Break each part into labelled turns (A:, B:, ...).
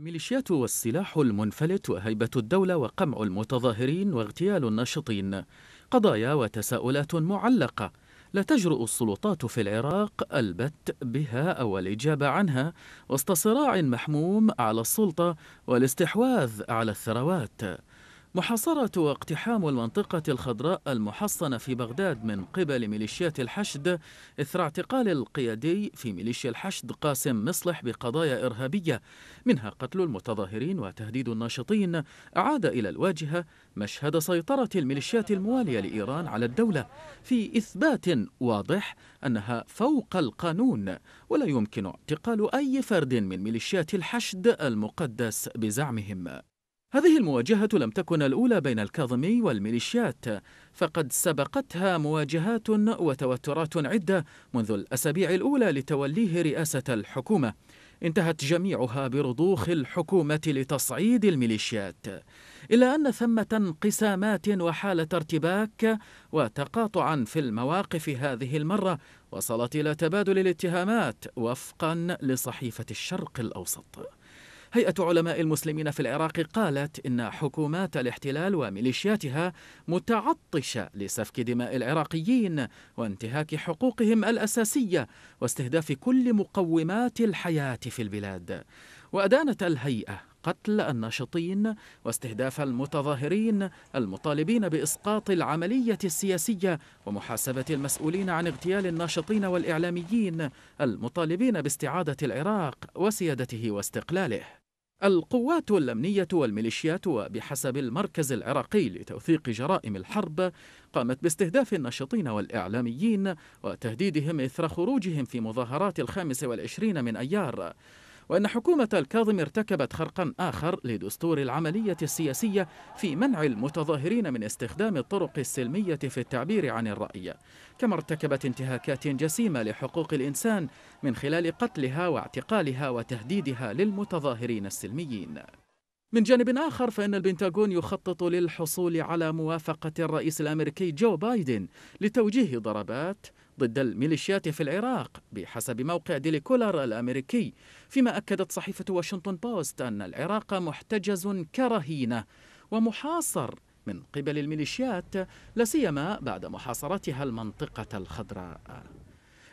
A: ميليشيات والسلاح المنفلت وهيبة الدولة وقمع المتظاهرين واغتيال الناشطين قضايا وتساؤلات معلقة لا تجرؤ السلطات في العراق البت بها أو الإجابة عنها وسط صراع محموم على السلطة والاستحواذ على الثروات محاصرة واقتحام المنطقة الخضراء المحصنة في بغداد من قبل ميليشيات الحشد إثر اعتقال القيادي في ميليشيا الحشد قاسم مصلح بقضايا إرهابية منها قتل المتظاهرين وتهديد الناشطين أعاد إلى الواجهة مشهد سيطرة الميليشيات الموالية لإيران على الدولة في إثبات واضح أنها فوق القانون ولا يمكن اعتقال أي فرد من ميليشيات الحشد المقدس بزعمهم هذه المواجهة لم تكن الأولى بين الكاظمي والميليشيات فقد سبقتها مواجهات وتوترات عدة منذ الأسابيع الأولى لتوليه رئاسة الحكومة انتهت جميعها برضوخ الحكومة لتصعيد الميليشيات إلا أن ثمة انقسامات وحالة ارتباك وتقاطعا في المواقف هذه المرة وصلت إلى تبادل الاتهامات وفقا لصحيفة الشرق الأوسط هيئة علماء المسلمين في العراق قالت إن حكومات الاحتلال وميليشياتها متعطشة لسفك دماء العراقيين وانتهاك حقوقهم الأساسية واستهداف كل مقومات الحياة في البلاد وأدانت الهيئة قتل الناشطين واستهداف المتظاهرين المطالبين باسقاط العمليه السياسيه ومحاسبه المسؤولين عن اغتيال الناشطين والاعلاميين المطالبين باستعاده العراق وسيادته واستقلاله القوات الأمنية والميليشيات وبحسب المركز العراقي لتوثيق جرائم الحرب قامت باستهداف الناشطين والإعلاميين وتهديدهم إثر خروجهم في مظاهرات الخامس والعشرين من أيار وأن حكومة الكاظم ارتكبت خرقا آخر لدستور العملية السياسية في منع المتظاهرين من استخدام الطرق السلمية في التعبير عن الرأي كما ارتكبت انتهاكات جسيمة لحقوق الإنسان من خلال قتلها واعتقالها وتهديدها للمتظاهرين السلميين من جانب آخر فإن البنتاغون يخطط للحصول على موافقة الرئيس الأمريكي جو بايدن لتوجيه ضربات ضد الميليشيات في العراق بحسب موقع ديلي كولر الأمريكي فيما أكدت صحيفة واشنطن بوست أن العراق محتجز كرهينة ومحاصر من قبل الميليشيات لاسيما بعد محاصرتها المنطقة الخضراء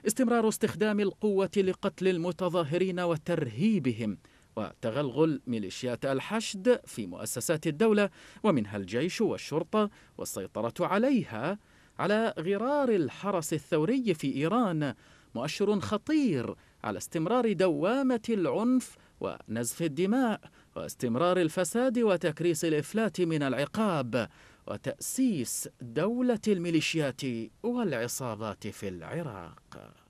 A: استمرار استخدام القوة لقتل المتظاهرين وترهيبهم وتغلغل ميليشيات الحشد في مؤسسات الدولة ومنها الجيش والشرطة والسيطرة عليها على غرار الحرس الثوري في إيران مؤشر خطير على استمرار دوامة العنف ونزف الدماء واستمرار الفساد وتكريس الإفلات من العقاب وتأسيس دولة الميليشيات والعصابات في العراق